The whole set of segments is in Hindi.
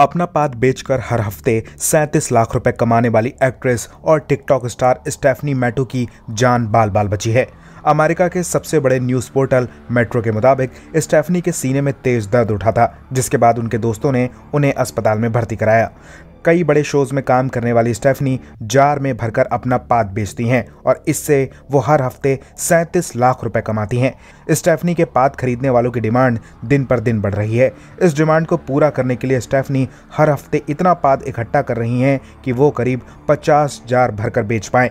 अपना पात बेचकर हर हफ्ते सैंतीस लाख रुपए कमाने वाली एक्ट्रेस और टिकटॉक स्टार स्टेफनी मैटो की जान बाल बाल बची है अमेरिका के सबसे बड़े न्यूज पोर्टल मेट्रो के मुताबिक स्टेफनी के सीने में तेज दर्द उठा था जिसके बाद उनके दोस्तों ने उन्हें अस्पताल में भर्ती कराया कई बड़े शोज में काम करने वाली स्टेफनी जार में भरकर अपना पात बेचती हैं और इससे वो हर हफ्ते सैंतीस लाख रुपए कमाती हैं स्टेफनी के पात खरीदने वालों की डिमांड दिन पर दिन बढ़ रही है इस डिमांड को पूरा करने के लिए स्टेफनी हर हफ्ते इतना पात इकट्ठा कर रही हैं कि वो करीब पचास जार भरकर बेच पाएं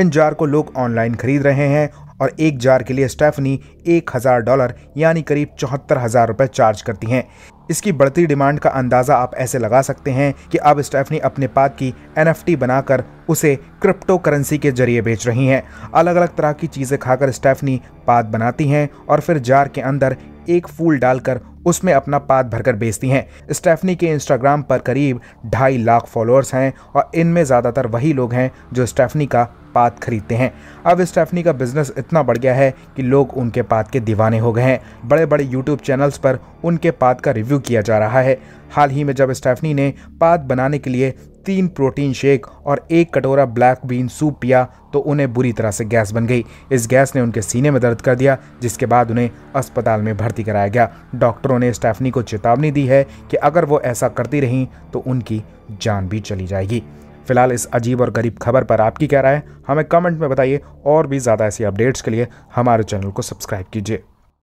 इन जार को लोग ऑनलाइन खरीद रहे हैं और एक जार के लिए स्टेफनी एक हज़ार डॉलर यानी करीब चौहत्तर हज़ार रुपये चार्ज करती हैं इसकी बढ़ती डिमांड का अंदाज़ा आप ऐसे लगा सकते हैं कि अब स्टेफनी अपने पात की एनएफटी बनाकर उसे क्रिप्टो करेंसी के जरिए बेच रही हैं अलग अलग तरह की चीज़ें खाकर स्टेफनी पात बनाती हैं और फिर जार के अंदर एक फूल डालकर उसमें अपना पात भरकर बेचती हैं स्टेफनी के इंस्टाग्राम पर करीब ढाई लाख फॉलोअर्स हैं और इनमें ज़्यादातर वही लोग हैं जो स्टेफनी का पात खरीदते हैं अब स्टेफनी का बिजनेस इतना बढ़ गया है कि लोग उनके पात के दीवाने हो गए हैं बड़े बड़े यूट्यूब चैनल्स पर उनके पात का रिव्यू किया जा रहा है हाल ही में जब स्टेफनी ने पात बनाने के लिए तीन प्रोटीन शेक और एक कटोरा ब्लैक बीन सूप पिया तो उन्हें बुरी तरह से गैस बन गई इस गैस ने उनके सीने में दर्द कर दिया जिसके बाद उन्हें अस्पताल में भर्ती कराया गया डॉक्टरों ने स्टेफनी को चेतावनी दी है कि अगर वो ऐसा करती रहीं तो उनकी जान भी चली जाएगी फिलहाल इस अजीब और गरीब खबर पर आपकी क्या राय है हमें कमेंट में बताइए और भी ज़्यादा ऐसी अपडेट्स के लिए हमारे चैनल को सब्सक्राइब कीजिए